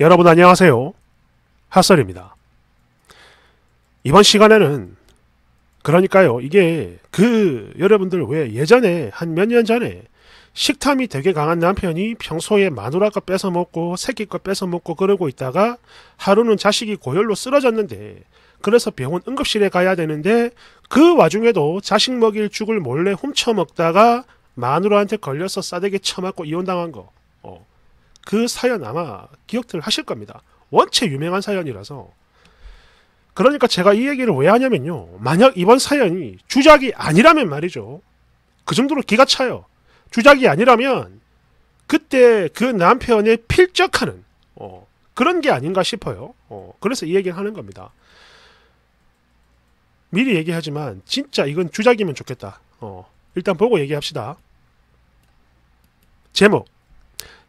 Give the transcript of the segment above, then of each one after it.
여러분 안녕하세요. 핫설입니다. 이번 시간에는 그러니까요. 이게 그 여러분들 왜 예전에 한 몇 년 전에 식탐이 되게 강한 남편이 평소에 마누라 거 뺏어 먹고 새끼 거 뺏어 먹고 그러고 있다가 하루는 자식이 고열로 쓰러졌는데 그래서 병원 응급실에 가야 되는데 그 와중에도 자식 먹일 죽을 몰래 훔쳐 먹다가 마누라한테 걸려서 싸대기 쳐맞고 이혼당한 거. 어. 그 사연 아마 기억들 하실 겁니다. 원체 유명한 사연이라서. 그러니까 제가 이 얘기를 왜 하냐면요. 만약 이번 사연이 주작이 아니라면 말이죠. 그 정도로 기가 차요. 주작이 아니라면 그때 그 남편의 필적하는 어, 그런 게 아닌가 싶어요. 어, 그래서 이 얘기를 하는 겁니다. 미리 얘기하지만 진짜 이건 주작이면 좋겠다. 어, 일단 보고 얘기합시다. 제목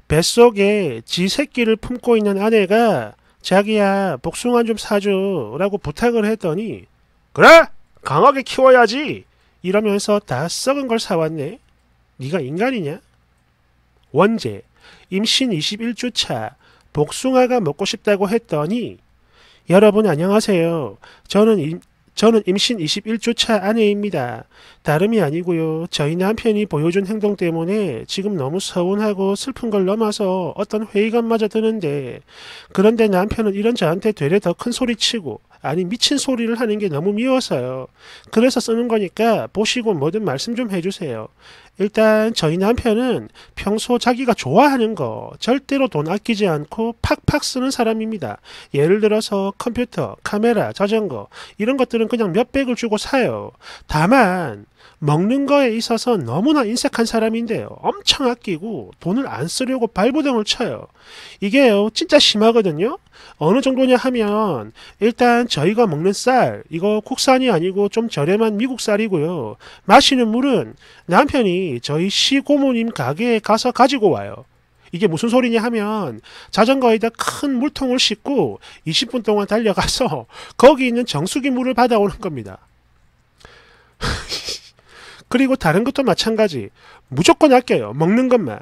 뱃속에 지 새끼를 품고 있는 아내가 자기야 복숭아 좀 사줘 라고 부탁을 했더니 그래 강하게 키워야지 이러면서 다 썩은 걸 사왔네 네가 인간이냐? 원제 임신 21주 차 복숭아가 먹고 싶다고 했더니 여러분 안녕하세요. 저는 저는 임신 21주 차 아내입니다. 다름이 아니고요. 저희 남편이 보여준 행동 때문에 지금 너무 서운하고 슬픈 걸 넘어서 어떤 회의감마저 드는데 그런데 남편은 이런 저한테 되려더 큰 소리치고 아니 미친 소리를 하는 게 너무 미워서요. 그래서 쓰는 거니까 보시고 뭐든 말씀 좀 해주세요. 일단 저희 남편은 평소 자기가 좋아하는 거 절대로 돈 아끼지 않고 팍팍 쓰는 사람입니다. 예를 들어서 컴퓨터, 카메라, 자전거 이런 것들은 그냥 몇백을 주고 사요. 다만 먹는 거에 있어서 너무나 인색한 사람인데요. 엄청 아끼고 돈을 안 쓰려고 발버둥을 쳐요. 이게요, 진짜 심하거든요. 어느 정도냐 하면 일단 저희가 먹는 쌀, 이거 국산이 아니고 좀 저렴한 미국 쌀이고요. 마시는 물은 남편이 저희 시고모님 가게에 가서 가지고 와요. 이게 무슨 소리냐 하면 자전거에다 큰 물통을 싣고 20분 동안 달려가서 거기 있는 정수기 물을 받아오는 겁니다. 그리고 다른 것도 마찬가지. 무조건 아껴요. 먹는 것만.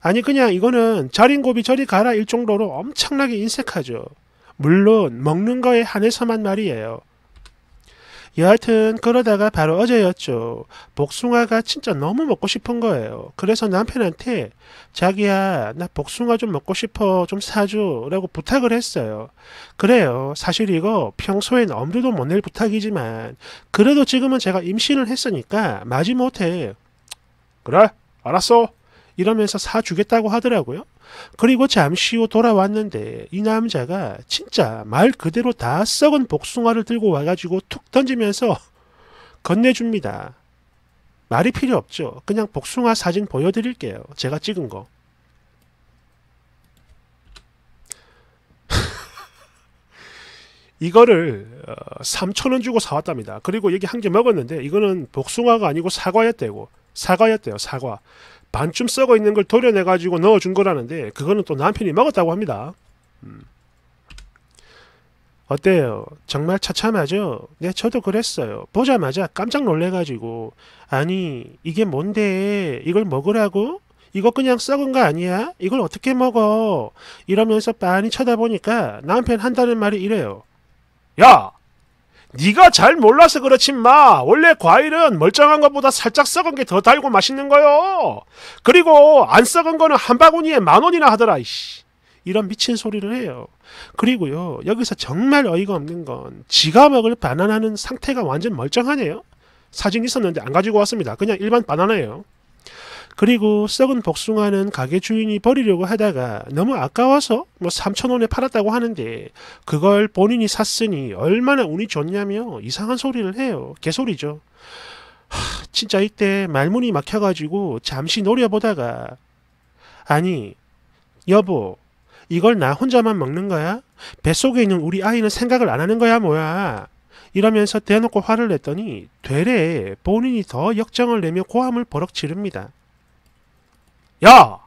아니 그냥 이거는 절인 고비 저리 가라 일정도로 엄청나게 인색하죠. 물론 먹는 거에 한해서만 말이에요. 여하튼 그러다가 바로 어제였죠. 복숭아가 진짜 너무 먹고 싶은 거예요. 그래서 남편한테 자기야 나 복숭아 좀 먹고 싶어 좀 사줘 라고 부탁을 했어요. 그래요. 사실 이거 평소엔 엄두도 못 낼 부탁이지만 그래도 지금은 제가 임신을 했으니까 마지못해 그래 알았어 이러면서 사주겠다고 하더라고요. 그리고 잠시 후 돌아왔는데 이 남자가 진짜 말 그대로 다 썩은 복숭아를 들고 와가지고 툭 던지면서 건네줍니다. 말이 필요 없죠. 그냥 복숭아 사진 보여드릴게요. 제가 찍은 거. 이거를 3천원 어, 주고 사왔답니다. 그리고 여기 한 개 먹었는데 이거는 복숭아가 아니고 사과였대고 사과였대요. 사과. 반쯤 썩어 있는 걸 도려내가지고 넣어준 거라는데 그거는 또 남편이 먹었다고 합니다. 음. 어때요? 정말 차참하죠? 네, 저도 그랬어요. 보자마자 깜짝 놀래가지고 아니 이게 뭔데 이걸 먹으라고? 이거 그냥 썩은 거 아니야? 이걸 어떻게 먹어? 이러면서 빤히 쳐다보니까 남편 한다는 말이 이래요. 야! 네가 잘 몰라서 그렇지 마. 원래 과일은 멀쩡한 것보다 살짝 썩은 게 더 달고 맛있는 거요. 그리고 안 썩은 거는 한 바구니에 만 원이나 하더라. 이씨. 이런 미친 소리를 해요. 그리고요. 여기서 정말 어이가 없는 건 지가 먹을 바나나는 상태가 완전 멀쩡하네요. 사진 있었는데 안 가지고 왔습니다. 그냥 일반 바나나예요. 그리고 썩은 복숭아는 가게 주인이 버리려고 하다가 너무 아까워서 뭐 3천원에 팔았다고 하는데 그걸 본인이 샀으니 얼마나 운이 좋냐며 이상한 소리를 해요. 개소리죠. 하, 진짜 이때 말문이 막혀가지고 잠시 노려보다가 아니 여보 이걸 나 혼자만 먹는 거야? 뱃속에 있는 우리 아이는 생각을 안 하는 거야 뭐야? 이러면서 대놓고 화를 냈더니 되레 본인이 더 역정을 내며 고함을 버럭 지릅니다. 야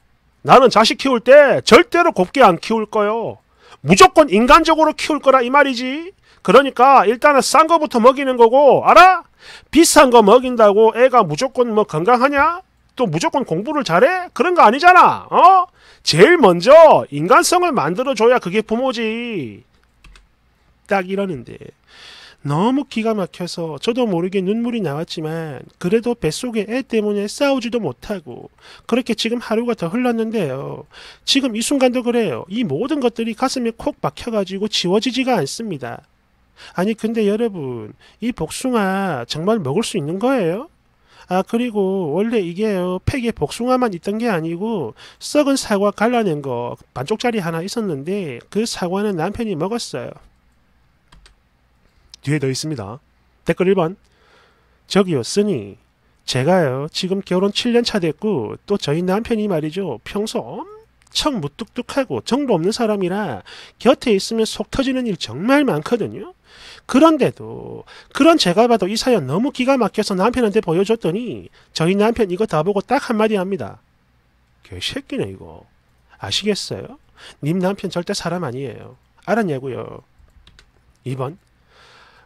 나는 자식 키울 때 절대로 곱게 안 키울 거요. 무조건 인간적으로 키울 거라 이 말이지. 그러니까 일단은 싼 거부터 먹이는 거고 알아? 비싼 거 먹인다고 애가 무조건 뭐 건강하냐? 또 무조건 공부를 잘해? 그런 거 아니잖아. 어? 제일 먼저 인간성을 만들어줘야 그게 부모지. 딱 이러는데 너무 기가 막혀서 저도 모르게 눈물이 나왔지만 그래도 뱃속에 애 때문에 싸우지도 못하고 그렇게 지금 하루가 더 흘렀는데요. 지금 이 순간도 그래요. 이 모든 것들이 가슴에 콕 박혀가지고 지워지지가 않습니다. 아니 근데 여러분 이 복숭아 정말 먹을 수 있는 거예요? 아 그리고 원래 이게요 팩에 복숭아만 있던 게 아니고 썩은 사과 갈라낸 거 반쪽짜리 하나 있었는데 그 사과는 남편이 먹었어요. 뒤에 더 있습니다. 댓글 1번 저기요 쓰니 제가요 지금 결혼 7년 차 됐고 또 저희 남편이 말이죠 평소 엄청 무뚝뚝하고 정도 없는 사람이라 곁에 있으면 속 터지는 일 정말 많거든요. 그런데도 그런 제가 봐도 이 사연 너무 기가 막혀서 남편한테 보여줬더니 저희 남편 이거 다 보고 딱 한마디 합니다. 개새끼네 이거. 아시겠어요? 님 남편 절대 사람 아니에요. 알았냐고요. 2번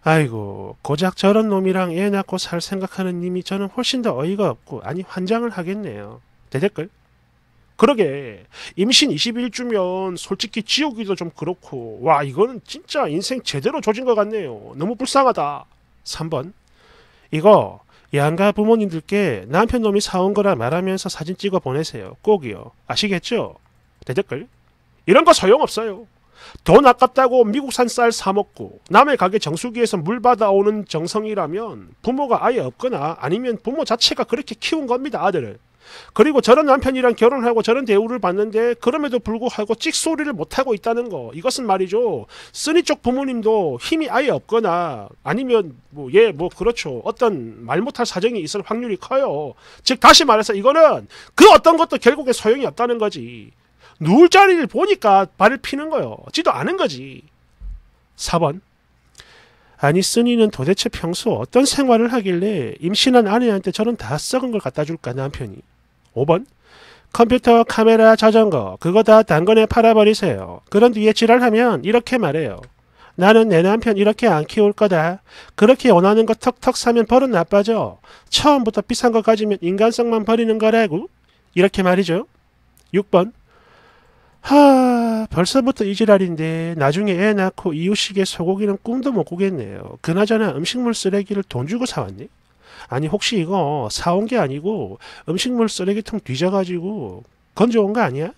아이고 고작 저런 놈이랑 애 낳고 살 생각하는 님이 저는 훨씬 더 어이가 없고 아니 환장을 하겠네요. 대댓글 그러게 임신 20일주면 솔직히 지우기도 좀 그렇고 와 이거는 진짜 인생 제대로 조진 것 같네요. 너무 불쌍하다. 3번 이거 양가 부모님들께 남편 놈이 사온 거라 말하면서 사진 찍어 보내세요. 꼭이요. 아시겠죠? 대댓글 이런 거 소용없어요. 돈 아깝다고 미국산 쌀 사먹고 남의 가게 정수기에서 물 받아오는 정성이라면 부모가 아예 없거나 아니면 부모 자체가 그렇게 키운 겁니다 아들을 그리고 저런 남편이랑 결혼하고 저런 대우를 받는데 그럼에도 불구하고 찍소리를 못하고 있다는 거 이것은 말이죠 쓰니 쪽 부모님도 힘이 아예 없거나 아니면 뭐 예뭐 예, 뭐 그렇죠 어떤 말 못할 사정이 있을 확률이 커요 즉 다시 말해서 이거는 그 어떤 것도 결국에 소용이 없다는 거지 누울 자리를 보니까 발을 피는 거요. 지도 아는 거지. 4번. 아니쓴이는 도대체 평소 어떤 생활을 하길래 임신한 아내한테 저런 다 썩은 걸 갖다 줄까 남편이. 5번. 컴퓨터, 카메라, 자전거 그거 다단건에 팔아버리세요. 그런 뒤에 지랄하면 이렇게 말해요. 나는 내 남편 이렇게 안 키울 거다. 그렇게 원하는 거 턱턱 사면 버릇 나빠져. 처음부터 비싼 거 가지면 인간성만 버리는 거라고. 이렇게 말이죠. 6번. 하, 벌써부터 이 지랄인데 나중에 애 낳고 이웃식의 소고기는 꿈도 못 꾸겠네요. 그나저나 음식물 쓰레기를 돈 주고 사왔니? 아니 혹시 이거 사 온 게 아니고 음식물 쓰레기통 뒤져가지고 건져온 거 아니야?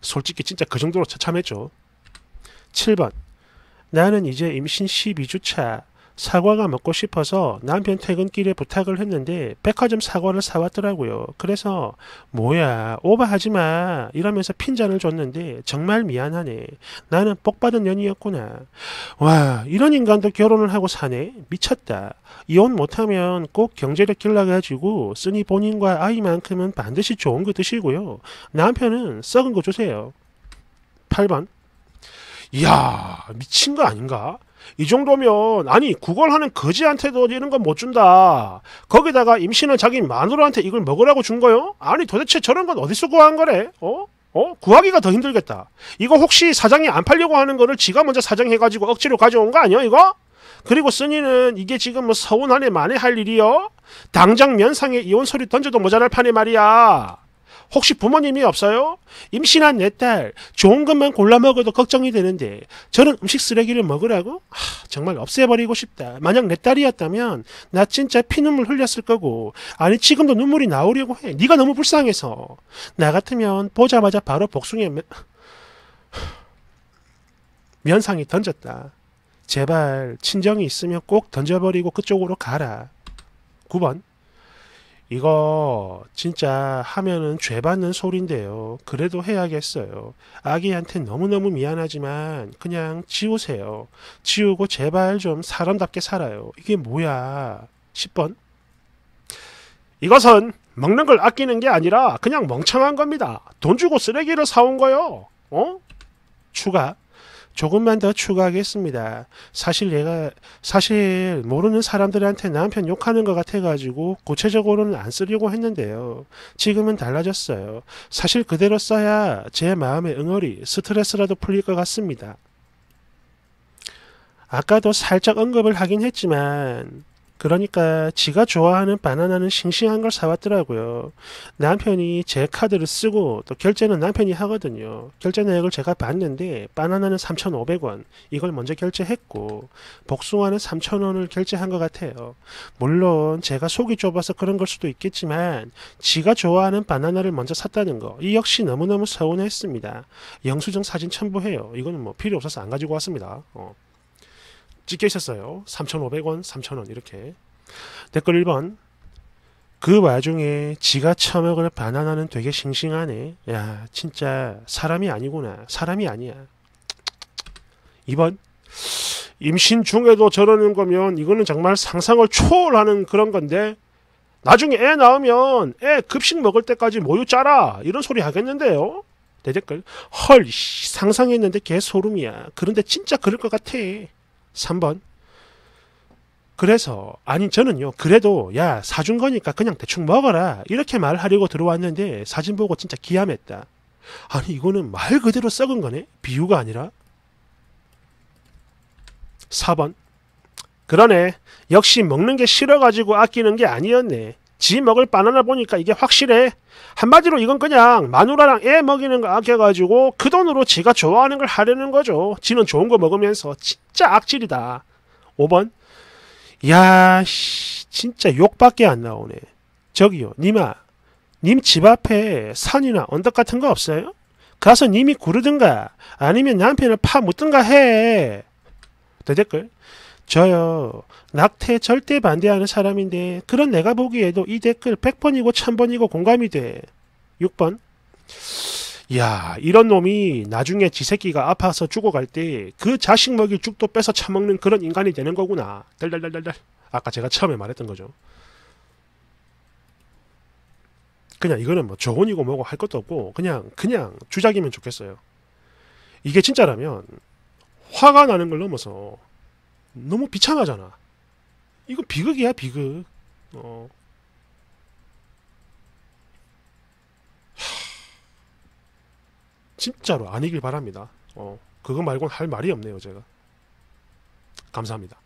솔직히 진짜 그 정도로 처참했죠. 7번 나는 이제 임신 12주차 사과가 먹고 싶어서 남편 퇴근길에 부탁을 했는데 백화점 사과를 사왔더라고요. 그래서 뭐야 오버하지 마 이러면서 핀잔을 줬는데 정말 미안하네. 나는 복받은 년이었구나. 와 이런 인간도 결혼을 하고 사네. 미쳤다. 이혼 못하면 꼭 경제력 길러가지고 쓰니 본인과 아이만큼은 반드시 좋은 거 드시고요. 남편은 썩은 거 주세요. 8번 이야 미친 거 아닌가? 이 정도면 아니 구걸 하는 거지한테도 이런 건 못 준다. 거기다가 임신은 자기 마누라한테 이걸 먹으라고 준 거요? 아니 도대체 저런 건 어디서 구한 거래? 어? 어? 구하기가 더 힘들겠다. 이거 혹시 사장이 안 팔려고 하는 거를 지가 먼저 사장해가지고 억지로 가져온 거 아니야 이거? 그리고 쓰니는 이게 지금 뭐 서운 안에 만에 할 일이요? 당장 면상에 이혼 서류 던져도 모자랄 판에 말이야. 혹시 부모님이 없어요? 임신한 내 딸 좋은 것만 골라 먹어도 걱정이 되는데 저는 음식 쓰레기를 먹으라고? 하, 정말 없애버리고 싶다. 만약 내 딸이었다면 나 진짜 피눈물 흘렸을 거고 아니 지금도 눈물이 나오려고 해. 네가 너무 불쌍해서. 나 같으면 보자마자 바로 복숭이 면... 면상이 던졌다. 제발 친정이 있으면 꼭 던져버리고 그쪽으로 가라. 9번 이거 진짜 하면은 죄 받는 소린데요. 그래도 해야겠어요. 아기한테 너무너무 미안하지만 그냥 지우세요. 지우고 제발 좀 사람답게 살아요. 이게 뭐야. 10번. 이것은 먹는 걸 아끼는 게 아니라 그냥 멍청한 겁니다. 돈 주고 쓰레기를 사온 거요. 어? 추가. 조금만 더 추가하겠습니다. 사실 얘가 사실 모르는 사람들한테 남편 욕하는 것 같아가지고 구체적으로는 안 쓰려고 했는데요. 지금은 달라졌어요. 사실 그대로 써야 제 마음의 응어리 스트레스라도 풀릴 것 같습니다. 아까도 살짝 언급을 하긴 했지만 그러니까 지가 좋아하는 바나나는 싱싱한 걸 사왔더라고요. 남편이 제 카드를 쓰고 또 결제는 남편이 하거든요. 결제 내역을 제가 봤는데 바나나는 3,500원 이걸 먼저 결제했고 복숭아는 3,000원을 결제한 것 같아요. 물론 제가 속이 좁아서 그런 걸 수도 있겠지만 지가 좋아하는 바나나를 먼저 샀다는 거 이 역시 너무너무 서운했습니다. 영수증 사진 첨부해요. 이거는 뭐 필요 없어서 안 가지고 왔습니다. 어. 찍혀 있었어요. 3,500원, 3,000원 이렇게. 댓글 1번. 그 와중에 지가 처먹을 바나나는 되게 싱싱하네. 야, 진짜 사람이 아니구나. 사람이 아니야. 2번. 임신 중에도 저러는 거면 이거는 정말 상상을 초월하는 그런 건데 나중에 애 낳으면 애 급식 먹을 때까지 모유 짜라 이런 소리 하겠는데요. 내 댓글 헐 상상했는데 개 소름이야. 그런데 진짜 그럴 것 같아. 3번. 그래서 아니 저는요 그래도 야 사준 거니까 그냥 대충 먹어라 이렇게 말하려고 들어왔는데 사진 보고 진짜 기함했다 아니 이거는 말 그대로 썩은 거네 비유가 아니라 4번 그러네 역시 먹는 게 싫어가지고 아끼는 게 아니었네 지 먹을 바나나 보니까 이게 확실해. 한마디로 이건 그냥 마누라랑 애 먹이는 거 아껴가지고 그 돈으로 지가 좋아하는 걸 하려는 거죠. 지는 좋은 거 먹으면서 진짜 악질이다. 5번 야 씨, 진짜 욕밖에 안 나오네. 저기요 님아 님 집 앞에 산이나 언덕 같은 거 없어요? 가서 님이 구르든가 아니면 남편을 파 묻든가 해. 대댓글 저요. 낙태 절대 반대하는 사람인데 그런 내가 보기에도 이 댓글 100번이고 1000번이고 공감이 돼. 6번. 야 이런 놈이 나중에 지 새끼가 아파서 죽어갈 때 그 자식 먹일 죽도 빼서 처먹는 그런 인간이 되는 거구나. 달달달달달. 아까 제가 처음에 말했던 거죠. 그냥 이거는 뭐 조언이고 뭐고 할 것도 없고 그냥 그냥 주작이면 좋겠어요. 이게 진짜라면 화가 나는 걸 넘어서 너무 비참하잖아. 이거 비극이야, 비극. 어. 진짜로 아니길 바랍니다. 어. 그거 말곤 할 말이 없네요, 제가. 감사합니다.